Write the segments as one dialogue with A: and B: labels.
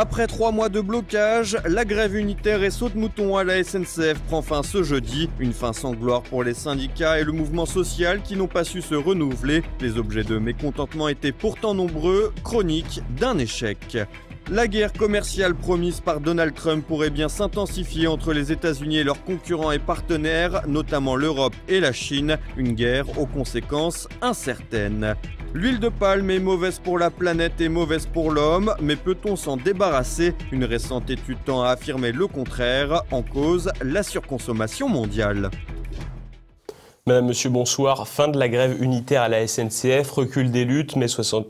A: Après trois mois de blocage, la grève unitaire et saute-mouton à la SNCF prend fin ce jeudi. Une fin sans gloire pour les syndicats et le mouvement social qui n'ont pas su se renouveler. Les objets de mécontentement étaient pourtant nombreux, chroniques d'un échec. La guerre commerciale promise par Donald Trump pourrait bien s'intensifier entre les États-Unis et leurs concurrents et partenaires, notamment l'Europe et la Chine, une guerre aux conséquences incertaines. L'huile de palme est mauvaise pour la planète et mauvaise pour l'homme, mais peut-on s'en débarrasser Une récente étude tend à affirmer le contraire, en cause la
B: surconsommation mondiale. Madame, Monsieur, bonsoir. Fin de la grève unitaire à la SNCF, recul des luttes, mai,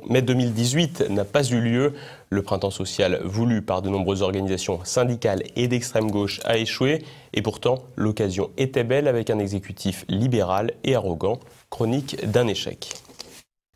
B: mai 2018 n'a pas eu lieu. Le printemps social voulu par de nombreuses organisations syndicales et d'extrême gauche a échoué, et pourtant l'occasion était belle avec un exécutif libéral et arrogant, chronique d'un échec.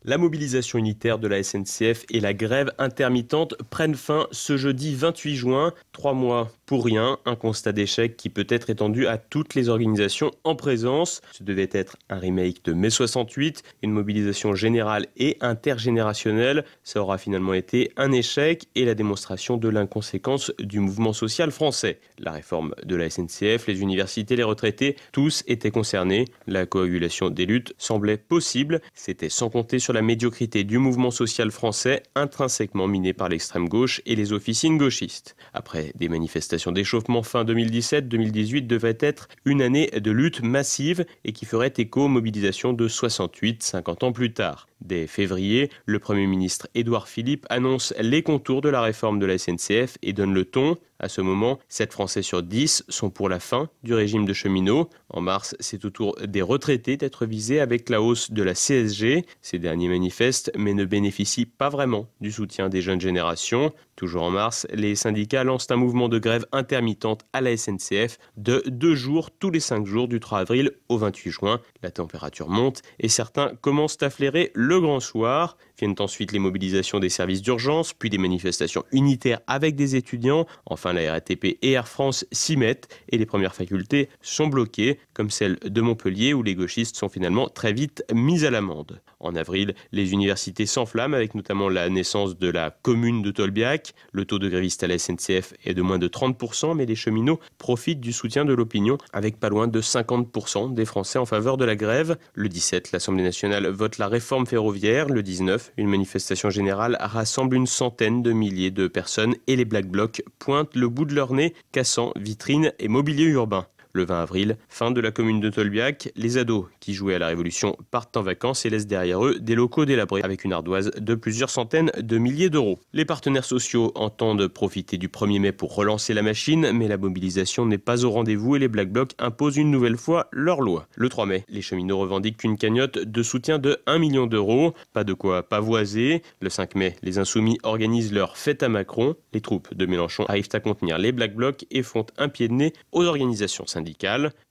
B: La mobilisation unitaire de la SNCF et la grève intermittente prennent fin ce jeudi 28 juin. Trois mois pour rien, un constat d'échec qui peut être étendu à toutes les organisations en présence. Ce devait être un remake de mai 68, une mobilisation générale et intergénérationnelle. Ça aura finalement été un échec et la démonstration de l'inconséquence du mouvement social français. La réforme de la SNCF, les universités, les retraités, tous étaient concernés. La coagulation des luttes semblait possible. C'était sans compter sur la médiocrité du mouvement social français intrinsèquement miné par l'extrême gauche et les officines gauchistes. Après des manifestations d'échauffement fin 2017, 2018 devrait être une année de lutte massive et qui ferait écho aux mobilisations de 68, 50 ans plus tard. Dès février, le Premier ministre Édouard Philippe annonce les contours de la réforme de la SNCF et donne le ton. À ce moment, 7 Français sur 10 sont pour la fin du régime de cheminots. En mars, c'est au tour des retraités d'être visés avec la hausse de la CSG. Ces derniers manifestent mais ne bénéficient pas vraiment du soutien des jeunes générations. Toujours en mars, les syndicats lancent un mouvement de grève intermittente à la SNCF de deux jours tous les cinq jours du 3 avril au 28 juin. La température monte et certains commencent à flairer le grand soir. Viennent ensuite les mobilisations des services d'urgence, puis des manifestations unitaires avec des étudiants. Enfin, la RATP et Air France s'y mettent et les premières facultés sont bloquées, comme celle de Montpellier où les gauchistes sont finalement très vite mis à l'amende. En avril, les universités s'enflamment avec notamment la naissance de la commune de Tolbiac. Le taux de grévistes à la SNCF est de moins de 30%, mais les cheminots profitent du soutien de l'opinion avec pas loin de 50% des Français en faveur de la grève. Le 17, l'Assemblée nationale vote la réforme ferroviaire. Le 19, une manifestation générale rassemble une centaine de milliers de personnes et les Black Blocs pointent le bout de leur nez, cassant vitrines et mobilier urbain. Le 20 avril, fin de la commune de Tolbiac, les ados qui jouaient à la Révolution partent en vacances et laissent derrière eux des locaux délabrés avec une ardoise de plusieurs centaines de milliers d'euros. Les partenaires sociaux entendent profiter du 1er mai pour relancer la machine, mais la mobilisation n'est pas au rendez-vous et les Black Blocs imposent une nouvelle fois leur loi. Le 3 mai, les cheminots revendiquent une cagnotte de soutien de 1 million d'euros, pas de quoi pavoiser. Le 5 mai, les insoumis organisent leur fête à Macron. Les troupes de Mélenchon arrivent à contenir les Black Blocs et font un pied de nez aux organisations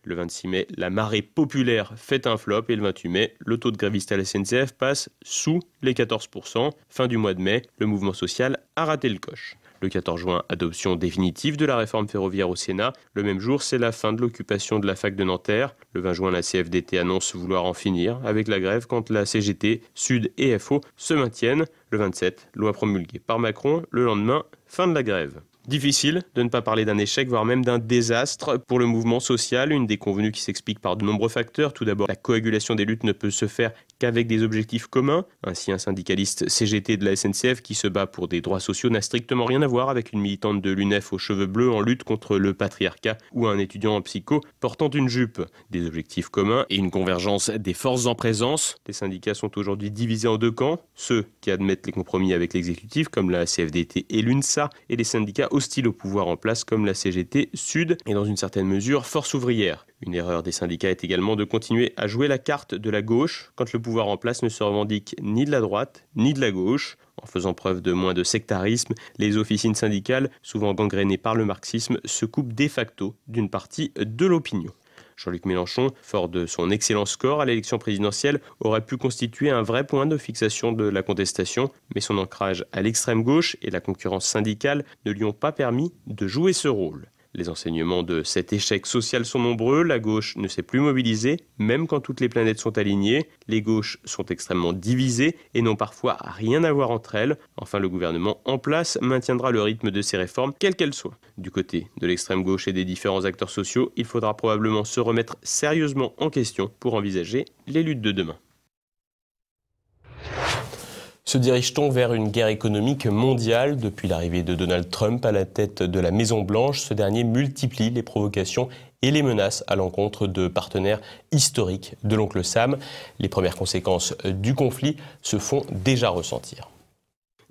B: le 26 mai, la marée populaire fait un flop et le 28 mai, le taux de grévistes à la SNCF passe sous les 14%. Fin du mois de mai, le mouvement social a raté le coche. Le 14 juin, adoption définitive de la réforme ferroviaire au Sénat. Le même jour, c'est la fin de l'occupation de la fac de Nanterre. Le 20 juin, la CFDT annonce vouloir en finir avec la grève quand la CGT, Sud et FO se maintiennent. Le 27, loi promulguée par Macron. Le lendemain, fin de la grève. Difficile de ne pas parler d'un échec, voire même d'un désastre pour le mouvement social, une des déconvenue qui s'explique par de nombreux facteurs. Tout d'abord, la coagulation des luttes ne peut se faire avec des objectifs communs. Ainsi, un syndicaliste CGT de la SNCF qui se bat pour des droits sociaux n'a strictement rien à voir avec une militante de l'UNEF aux cheveux bleus en lutte contre le patriarcat ou un étudiant en psycho portant une jupe. Des objectifs communs et une convergence des forces en présence. Les syndicats sont aujourd'hui divisés en deux camps, ceux qui admettent les compromis avec l'exécutif comme la CFDT et l'UNSA et les syndicats hostiles au pouvoir en place comme la CGT Sud et dans une certaine mesure Force ouvrière. Une erreur des syndicats est également de continuer à jouer la carte de la gauche quand le pouvoir en place ne se revendique ni de la droite ni de la gauche. En faisant preuve de moins de sectarisme, les officines syndicales, souvent gangrénées par le marxisme, se coupent de facto d'une partie de l'opinion. Jean-Luc Mélenchon, fort de son excellent score à l'élection présidentielle, aurait pu constituer un vrai point de fixation de la contestation, mais son ancrage à l'extrême gauche et la concurrence syndicale ne lui ont pas permis de jouer ce rôle. Les enseignements de cet échec social sont nombreux, la gauche ne s'est plus mobilisée, même quand toutes les planètes sont alignées, les gauches sont extrêmement divisées et n'ont parfois rien à voir entre elles. Enfin, le gouvernement en place maintiendra le rythme de ces réformes, quelles qu'elles soient. Du côté de l'extrême gauche et des différents acteurs sociaux, il faudra probablement se remettre sérieusement en question pour envisager les luttes de demain. Se dirige-t-on vers une guerre économique mondiale Depuis l'arrivée de Donald Trump à la tête de la Maison-Blanche, ce dernier multiplie les provocations et les menaces à l'encontre de partenaires historiques de l'oncle Sam. Les premières conséquences du conflit se font déjà ressentir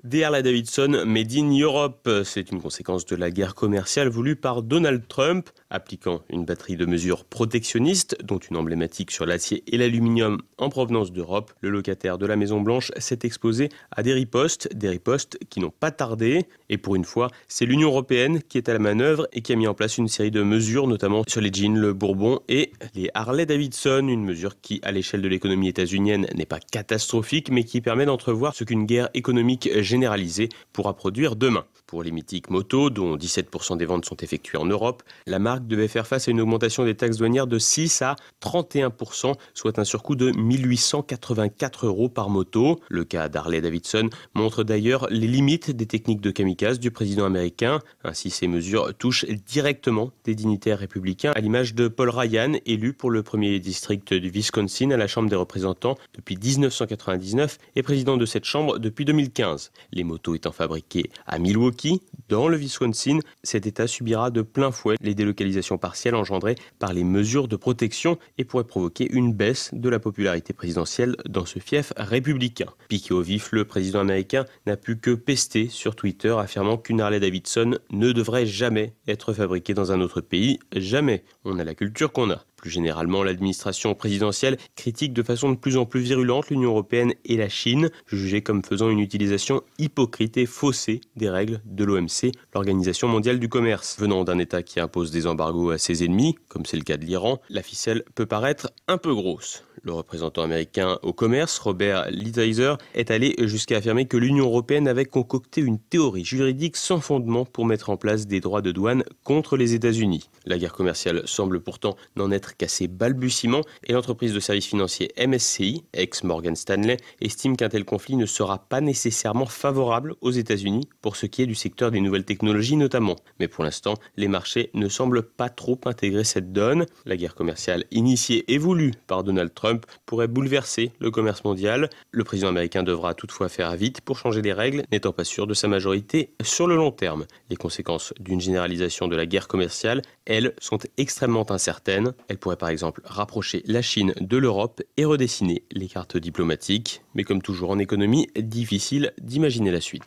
B: des Harley Davidson Made in Europe. C'est une conséquence de la guerre commerciale voulue par Donald Trump, appliquant une batterie de mesures protectionnistes, dont une emblématique sur l'acier et l'aluminium en provenance d'Europe. Le locataire de la Maison Blanche s'est exposé à des ripostes, des ripostes qui n'ont pas tardé. Et pour une fois, c'est l'Union européenne qui est à la manœuvre et qui a mis en place une série de mesures, notamment sur les jeans, le Bourbon et les Harley Davidson, une mesure qui, à l'échelle de l'économie états-unienne, n'est pas catastrophique, mais qui permet d'entrevoir ce qu'une guerre économique généralisé pourra produire demain. Pour les mythiques motos, dont 17% des ventes sont effectuées en Europe, la marque devait faire face à une augmentation des taxes douanières de 6 à 31%, soit un surcoût de 1884 euros par moto. Le cas d'Harley Davidson montre d'ailleurs les limites des techniques de kamikaze du président américain. Ainsi, ces mesures touchent directement des dignitaires républicains, à l'image de Paul Ryan, élu pour le premier district du Wisconsin à la Chambre des représentants depuis 1999 et président de cette Chambre depuis 2015. Les motos étant fabriquées à Milwaukee, dans le Wisconsin, cet État subira de plein fouet les délocalisations partielles engendrées par les mesures de protection et pourrait provoquer une baisse de la popularité présidentielle dans ce fief républicain. Piqué au vif, le président américain n'a pu que pester sur Twitter affirmant qu'une Harley Davidson ne devrait jamais être fabriquée dans un autre pays, jamais. On a la culture qu'on a. Plus généralement, l'administration présidentielle critique de façon de plus en plus virulente l'Union européenne et la Chine, jugée comme faisant une utilisation hypocrite et faussée des règles de l'OMC, l'Organisation mondiale du commerce. Venant d'un État qui impose des embargos à ses ennemis, comme c'est le cas de l'Iran, la ficelle peut paraître un peu grosse. Le représentant américain au commerce, Robert Lighthizer, est allé jusqu'à affirmer que l'Union européenne avait concocté une théorie juridique sans fondement pour mettre en place des droits de douane contre les États-Unis. La guerre commerciale semble pourtant n'en être cassé qu'à balbutiements et l'entreprise de services financiers MSCI, ex-Morgan Stanley, estime qu'un tel conflit ne sera pas nécessairement favorable aux États-Unis pour ce qui est du secteur des nouvelles technologies notamment. Mais pour l'instant, les marchés ne semblent pas trop intégrer cette donne. La guerre commerciale initiée et voulue par Donald Trump pourrait bouleverser le commerce mondial. Le président américain devra toutefois faire vite pour changer les règles, n'étant pas sûr de sa majorité sur le long terme. Les conséquences d'une généralisation de la guerre commerciale, elles, sont extrêmement incertaines pourrait par exemple rapprocher la Chine de l'Europe et redessiner les cartes diplomatiques. Mais comme toujours en économie, difficile d'imaginer la suite.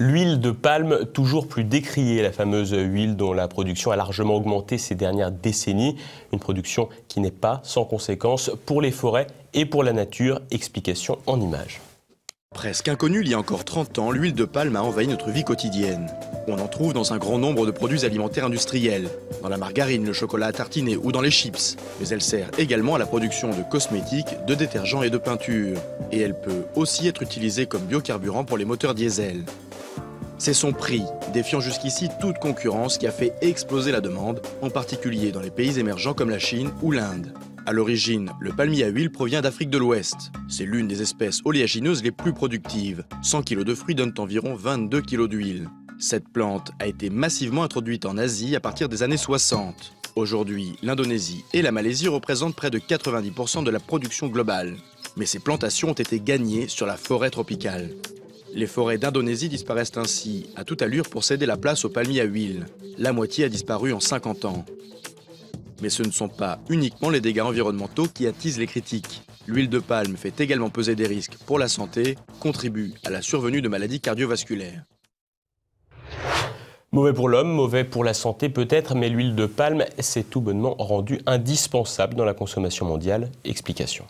B: L'huile de palme, toujours plus décriée, la fameuse huile dont la production a largement augmenté ces dernières décennies, une production qui n'est pas sans conséquences pour les forêts et pour la nature, explication en images. Presque inconnue il y a encore 30
C: ans, l'huile de palme a envahi notre vie quotidienne. On en trouve dans un grand nombre de produits alimentaires industriels, dans la margarine, le chocolat à tartiner ou dans les chips. Mais elle sert également à la production de cosmétiques, de détergents et de peintures. Et elle peut aussi être utilisée comme biocarburant pour les moteurs diesel. C'est son prix, défiant jusqu'ici toute concurrence, qui a fait exploser la demande, en particulier dans les pays émergents comme la Chine ou l'Inde. À l'origine, le palmier à huile provient d'Afrique de l'Ouest. C'est l'une des espèces oléagineuses les plus productives. 100 kg de fruits donnent environ 22 kg d'huile. Cette plante a été massivement introduite en Asie à partir des années 60. Aujourd'hui, l'Indonésie et la Malaisie représentent près de 90% de la production globale. Mais ces plantations ont été gagnées sur la forêt tropicale. Les forêts d'Indonésie disparaissent ainsi, à toute allure pour céder la place au palmier à huile. La moitié a disparu en 50 ans. Mais ce ne sont pas uniquement les dégâts environnementaux qui attisent les critiques. L'huile de palme fait également peser des risques pour la santé, contribue à la survenue de maladies cardiovasculaires.
B: Mauvais pour l'homme, mauvais pour la santé peut-être, mais l'huile de palme s'est tout bonnement rendue indispensable dans la consommation mondiale. Explication.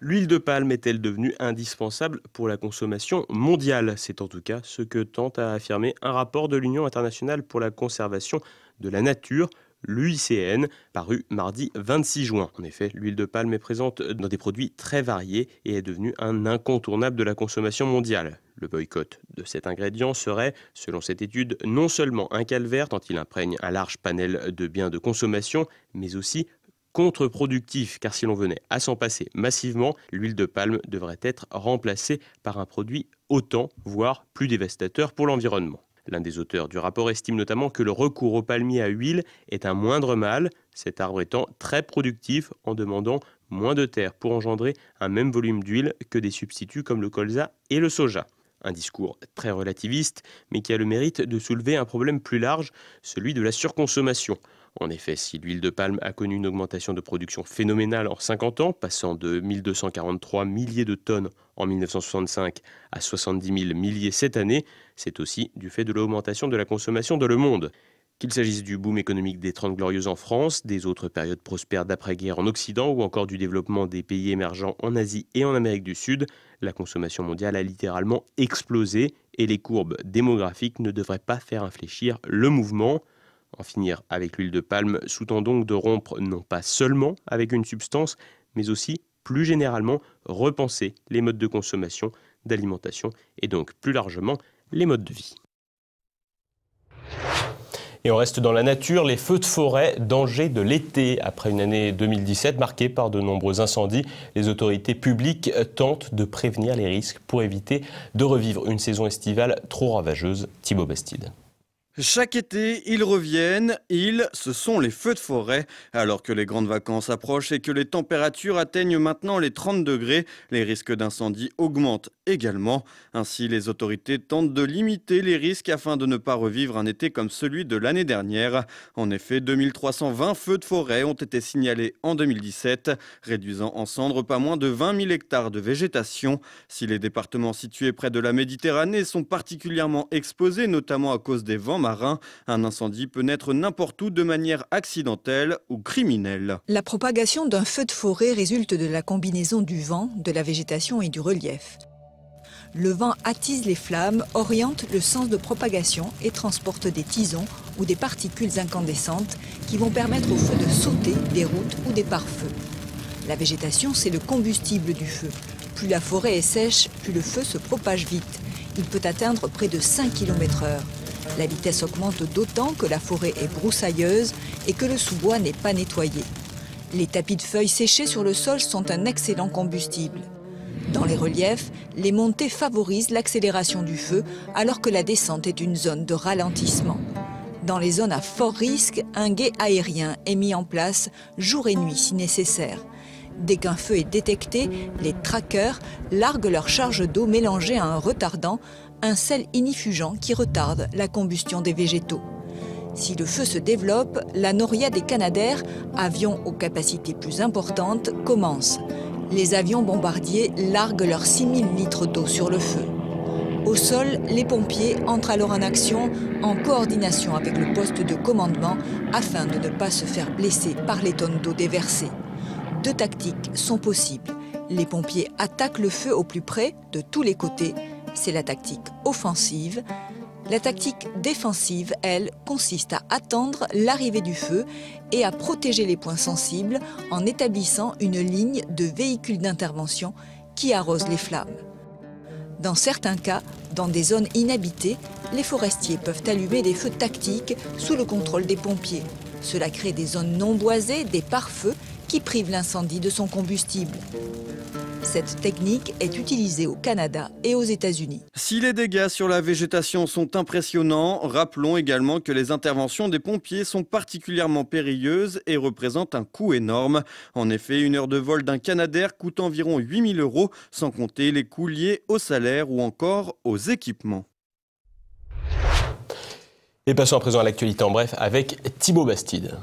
B: L'huile de palme est-elle devenue indispensable pour la consommation mondiale C'est en tout cas ce que tente à affirmer un rapport de l'Union internationale pour la conservation de la nature, l'UICN, paru mardi 26 juin. En effet, l'huile de palme est présente dans des produits très variés et est devenue un incontournable de la consommation mondiale. Le boycott de cet ingrédient serait, selon cette étude, non seulement un calvaire tant il imprègne un large panel de biens de consommation, mais aussi contre-productif, car si l'on venait à s'en passer massivement, l'huile de palme devrait être remplacée par un produit autant, voire plus dévastateur pour l'environnement. L'un des auteurs du rapport estime notamment que le recours au palmier à huile est un moindre mal, cet arbre étant très productif en demandant moins de terre pour engendrer un même volume d'huile que des substituts comme le colza et le soja. Un discours très relativiste, mais qui a le mérite de soulever un problème plus large, celui de la surconsommation. En effet, si l'huile de palme a connu une augmentation de production phénoménale en 50 ans, passant de 1243 milliers de tonnes en 1965 à 70 000 milliers cette année, c'est aussi du fait de l'augmentation de la consommation dans le monde. Qu'il s'agisse du boom économique des Trente Glorieuses en France, des autres périodes prospères d'après-guerre en Occident ou encore du développement des pays émergents en Asie et en Amérique du Sud, la consommation mondiale a littéralement explosé et les courbes démographiques ne devraient pas faire infléchir le mouvement. En finir avec l'huile de palme sous-tend donc de rompre non pas seulement avec une substance, mais aussi plus généralement repenser les modes de consommation, d'alimentation et donc plus largement les modes de vie. Et on reste dans la nature, les feux de forêt, danger de l'été. Après une année 2017 marquée par de nombreux incendies, les autorités publiques tentent de prévenir les risques pour éviter de revivre une saison estivale trop ravageuse. Thibaut Bastide.
A: Chaque été, ils reviennent, ils, ce sont les feux de forêt. Alors que les grandes vacances approchent et que les températures atteignent maintenant les 30 degrés, les risques d'incendie augmentent également. Ainsi, les autorités tentent de limiter les risques afin de ne pas revivre un été comme celui de l'année dernière. En effet, 2320 feux de forêt ont été signalés en 2017, réduisant en cendres pas moins de 20 000 hectares de végétation. Si les départements situés près de la Méditerranée sont particulièrement exposés, notamment à cause des vents marins, un incendie peut naître n'importe où de manière accidentelle ou criminelle.
D: La propagation d'un feu de forêt résulte de la combinaison du vent, de la végétation et du relief. Le vent attise les flammes, oriente le sens de propagation et transporte des tisons ou des particules incandescentes qui vont permettre au feu de sauter des routes ou des pare-feux. La végétation, c'est le combustible du feu. Plus la forêt est sèche, plus le feu se propage vite. Il peut atteindre près de 5 km h La vitesse augmente d'autant que la forêt est broussailleuse et que le sous-bois n'est pas nettoyé. Les tapis de feuilles séchés sur le sol sont un excellent combustible. Dans les reliefs, les montées favorisent l'accélération du feu alors que la descente est une zone de ralentissement. Dans les zones à fort risque, un guet aérien est mis en place jour et nuit si nécessaire. Dès qu'un feu est détecté, les trackers larguent leur charge d'eau mélangée à un retardant, un sel inifugent qui retarde la combustion des végétaux. Si le feu se développe, la noria des Canadaires, avions aux capacités plus importantes, commence les avions bombardiers larguent leurs 6000 litres d'eau sur le feu. Au sol, les pompiers entrent alors en action en coordination avec le poste de commandement afin de ne pas se faire blesser par les tonnes d'eau déversées. Deux tactiques sont possibles. Les pompiers attaquent le feu au plus près, de tous les côtés. C'est la tactique offensive. La tactique défensive, elle, consiste à attendre l'arrivée du feu et à protéger les points sensibles en établissant une ligne de véhicules d'intervention qui arrose les flammes. Dans certains cas, dans des zones inhabitées, les forestiers peuvent allumer des feux tactiques sous le contrôle des pompiers. Cela crée des zones non boisées, des pare-feux qui privent l'incendie de son combustible. Cette technique est utilisée au Canada et aux États-Unis.
A: Si les dégâts sur la végétation sont impressionnants, rappelons également que les interventions des pompiers sont particulièrement périlleuses et représentent un coût énorme. En effet, une heure de vol d'un Canadair coûte environ 8000 euros, sans compter les coûts liés au salaire ou encore aux équipements.
B: Et passons à présent à l'actualité en bref avec Thibaut Bastide.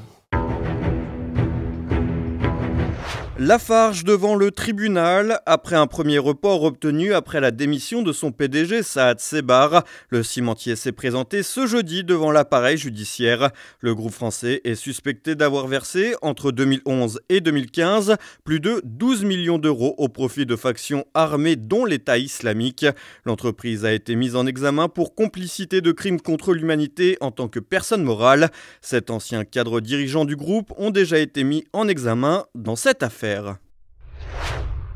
A: Lafarge devant le tribunal, après un premier report obtenu après la démission de son PDG Saad Sebar, le cimentier s'est présenté ce jeudi devant l'appareil judiciaire. Le groupe français est suspecté d'avoir versé, entre 2011 et 2015, plus de 12 millions d'euros au profit de factions armées dont l'État islamique. L'entreprise a été mise en examen pour complicité de crimes contre l'humanité en tant que personne morale. Sept anciens cadres dirigeants du groupe ont déjà été mis en examen dans cette affaire.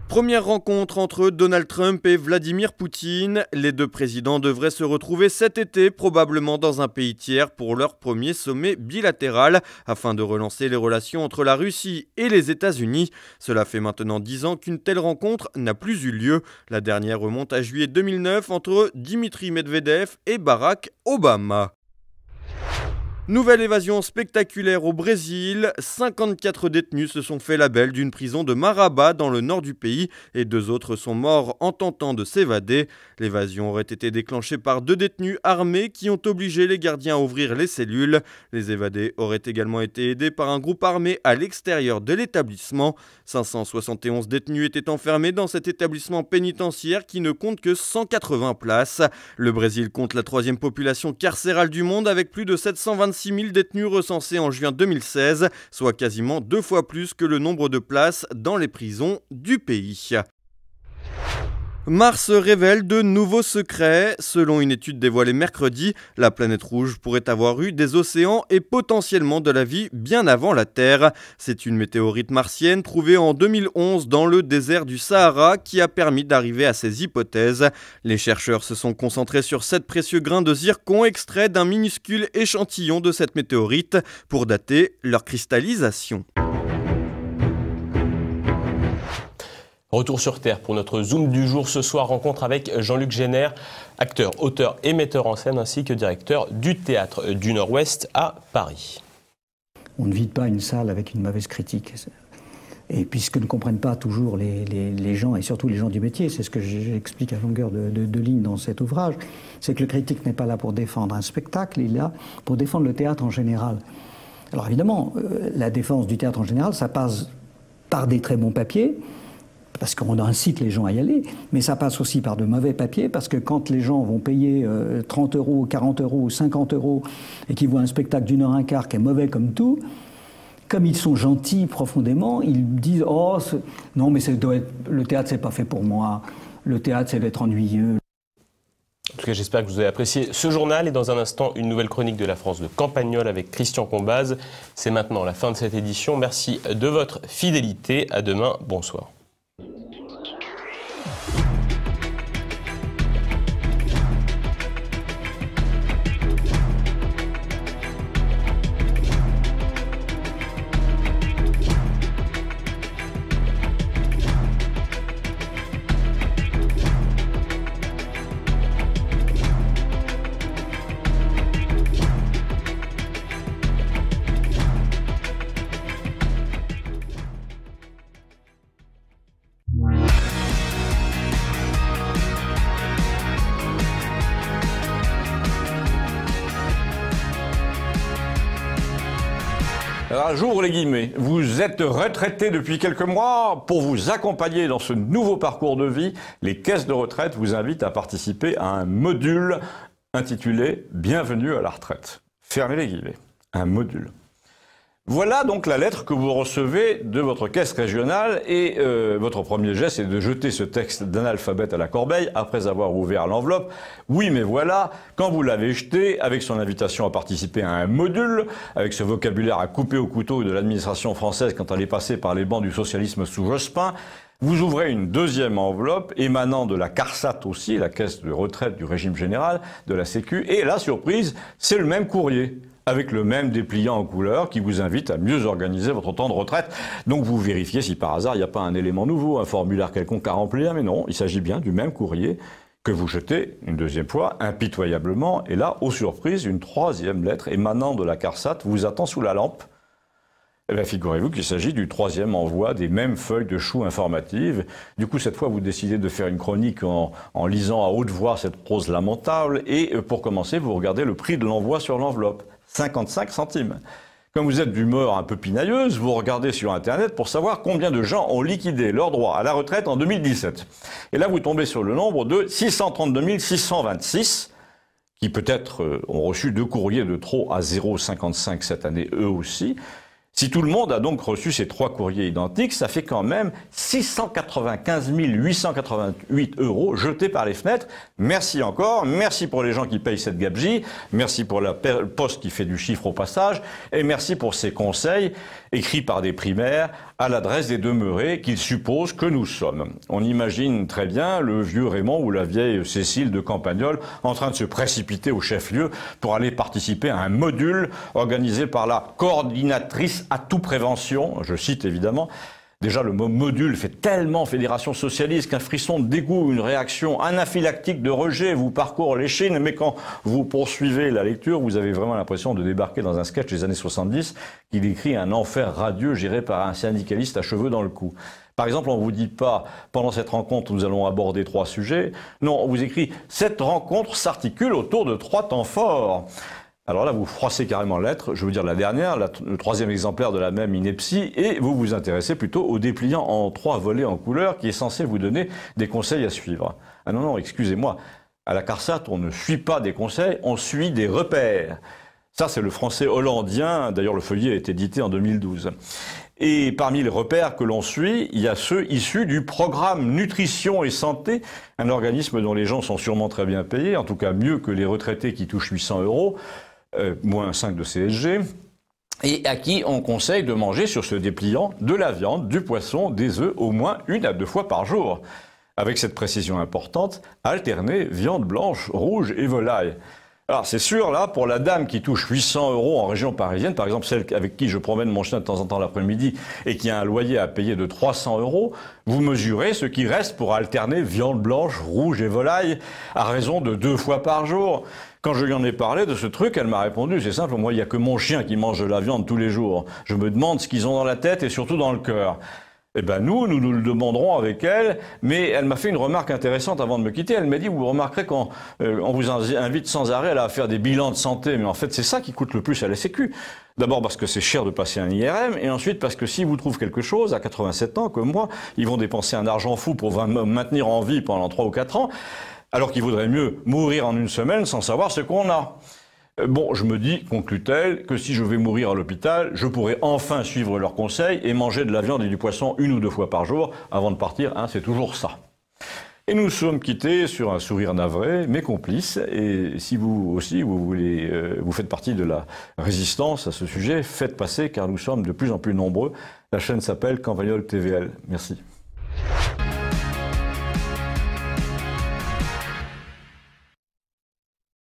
A: Première rencontre entre Donald Trump et Vladimir Poutine. Les deux présidents devraient se retrouver cet été, probablement dans un pays tiers, pour leur premier sommet bilatéral, afin de relancer les relations entre la Russie et les États-Unis. Cela fait maintenant dix ans qu'une telle rencontre n'a plus eu lieu. La dernière remonte à juillet 2009 entre Dimitri Medvedev et Barack Obama. Nouvelle évasion spectaculaire au Brésil. 54 détenus se sont fait belle d'une prison de Maraba dans le nord du pays et deux autres sont morts en tentant de s'évader. L'évasion aurait été déclenchée par deux détenus armés qui ont obligé les gardiens à ouvrir les cellules. Les évadés auraient également été aidés par un groupe armé à l'extérieur de l'établissement. 571 détenus étaient enfermés dans cet établissement pénitentiaire qui ne compte que 180 places. Le Brésil compte la troisième population carcérale du monde avec plus de 725 6 000 détenus recensés en juin 2016, soit quasiment deux fois plus que le nombre de places dans les prisons du pays. Mars révèle de nouveaux secrets. Selon une étude dévoilée mercredi, la planète rouge pourrait avoir eu des océans et potentiellement de la vie bien avant la Terre. C'est une météorite martienne trouvée en 2011 dans le désert du Sahara qui a permis d'arriver à ces hypothèses. Les chercheurs se sont concentrés sur sept précieux grains de zircon extraits d'un minuscule échantillon de cette météorite pour dater
B: leur cristallisation. Retour sur Terre pour notre Zoom du jour ce soir, rencontre avec Jean-Luc Génère, acteur, auteur et metteur en scène ainsi que directeur du théâtre du Nord-Ouest à Paris.
D: On ne vide pas une salle avec une mauvaise critique. Et puisque ne comprennent pas toujours les, gens, et surtout les gens du métier, c'est ce que j'explique à longueur de, de, de, ligne dans cet ouvrage, c'est que le critique n'est pas là pour défendre un spectacle, il est là pour défendre le théâtre en général. Alors évidemment, euh, la défense du théâtre en général, ça passe par des très bons papiers, parce qu'on incite les gens à y aller, mais ça passe aussi par de mauvais papiers, parce que quand les gens vont payer 30 euh, euros, 40 euros, 50 euros, et qu'ils voient un spectacle d'une heure un quart qui est mauvais comme tout, comme ils sont gentils profondément, ils disent Oh, non, mais ça doit être... le théâtre, c'est pas fait pour moi. Le théâtre, c'est d'être ennuyeux.
B: En tout cas, j'espère que vous avez apprécié ce journal. Et dans un instant, une nouvelle chronique de la France de Campagnol avec Christian Combaz. C'est maintenant la fin de cette édition. Merci de votre fidélité. À demain. Bonsoir.
E: Bonjour les guillemets. Vous êtes retraité depuis quelques mois. Pour vous accompagner dans ce nouveau parcours de vie, les caisses de retraite vous invitent à participer à un module intitulé Bienvenue à la retraite. Fermez les guillemets. Un module. Voilà donc la lettre que vous recevez de votre caisse régionale et euh, votre premier geste est de jeter ce texte d'analphabète à la corbeille après avoir ouvert l'enveloppe. Oui mais voilà, quand vous l'avez jeté, avec son invitation à participer à un module, avec ce vocabulaire à couper au couteau de l'administration française quand elle est passée par les bancs du socialisme sous Jospin, vous ouvrez une deuxième enveloppe émanant de la CARSAT aussi, la caisse de retraite du régime général, de la Sécu, et la surprise, c'est le même courrier avec le même dépliant en couleur qui vous invite à mieux organiser votre temps de retraite. Donc vous vérifiez si par hasard il n'y a pas un élément nouveau, un formulaire quelconque à remplir, mais non, il s'agit bien du même courrier que vous jetez une deuxième fois impitoyablement, et là, aux surprises, une troisième lettre émanant de la CARSAT vous attend sous la lampe. Eh bien, figurez-vous qu'il s'agit du troisième envoi des mêmes feuilles de choux informatives. Du coup, cette fois, vous décidez de faire une chronique en, en lisant à haute voix cette prose lamentable. Et euh, pour commencer, vous regardez le prix de l'envoi sur l'enveloppe. 55 centimes. Comme vous êtes d'humeur un peu pinailleuse, vous regardez sur Internet pour savoir combien de gens ont liquidé leurs droits à la retraite en 2017. Et là, vous tombez sur le nombre de 632 626 qui peut-être euh, ont reçu deux courriers de trop à 0,55 cette année eux aussi. Si tout le monde a donc reçu ces trois courriers identiques, ça fait quand même 695 888 euros jetés par les fenêtres. Merci encore, merci pour les gens qui payent cette gabegie, merci pour la poste qui fait du chiffre au passage, et merci pour ces conseils écrits par des primaires à l'adresse des demeurés qu'il suppose que nous sommes. On imagine très bien le vieux Raymond ou la vieille Cécile de Campagnol en train de se précipiter au chef-lieu pour aller participer à un module organisé par la coordinatrice à tout prévention, je cite évidemment, Déjà, le mot module fait tellement fédération socialiste qu'un frisson de dégoût, une réaction anaphylactique de rejet vous parcourt l'échine. Mais quand vous poursuivez la lecture, vous avez vraiment l'impression de débarquer dans un sketch des années 70 qui décrit un enfer radieux géré par un syndicaliste à cheveux dans le cou. Par exemple, on ne vous dit pas, pendant cette rencontre, nous allons aborder trois sujets. Non, on vous écrit, cette rencontre s'articule autour de trois temps forts. Alors là, vous froissez carrément l'être, je veux dire la dernière, le troisième exemplaire de la même ineptie, et vous vous intéressez plutôt au dépliant en trois volets en couleur qui est censé vous donner des conseils à suivre. Ah non, non, excusez-moi, à la CARSAT, on ne suit pas des conseils, on suit des repères. Ça, c'est le français hollandien, d'ailleurs le feuillet a été édité en 2012. Et parmi les repères que l'on suit, il y a ceux issus du programme Nutrition et Santé, un organisme dont les gens sont sûrement très bien payés, en tout cas mieux que les retraités qui touchent 800 euros. Euh, moins 5 de CSG, et à qui on conseille de manger sur ce dépliant de la viande, du poisson, des œufs au moins une à deux fois par jour. Avec cette précision importante, alterner viande blanche, rouge et volaille. Alors c'est sûr, là, pour la dame qui touche 800 euros en région parisienne, par exemple celle avec qui je promène mon chien de temps en temps l'après-midi et qui a un loyer à payer de 300 euros, vous mesurez ce qui reste pour alterner viande blanche, rouge et volaille à raison de deux fois par jour. Quand je lui en ai parlé de ce truc, elle m'a répondu, c'est simple, moi, il n'y a que mon chien qui mange de la viande tous les jours. Je me demande ce qu'ils ont dans la tête et surtout dans le cœur. Eh ben nous, nous nous le demanderons avec elle, mais elle m'a fait une remarque intéressante avant de me quitter. Elle m'a dit, vous remarquerez qu'on euh, on vous invite sans arrêt à faire des bilans de santé, mais en fait c'est ça qui coûte le plus à la Sécu. D'abord parce que c'est cher de passer un IRM, et ensuite parce que s'ils vous trouvent quelque chose, à 87 ans comme moi, ils vont dépenser un argent fou pour vous maintenir en vie pendant 3 ou 4 ans alors qu'il vaudrait mieux mourir en une semaine sans savoir ce qu'on a. Euh, bon, je me dis, conclut-elle, que si je vais mourir à l'hôpital, je pourrai enfin suivre leurs conseils et manger de la viande et du poisson une ou deux fois par jour avant de partir, hein, c'est toujours ça. Et nous sommes quittés sur un sourire navré, mes complices, Et si vous aussi, vous euh, vous faites partie de la résistance à ce sujet, faites passer car nous sommes de plus en plus nombreux. La chaîne s'appelle Campagnol TVL. Merci.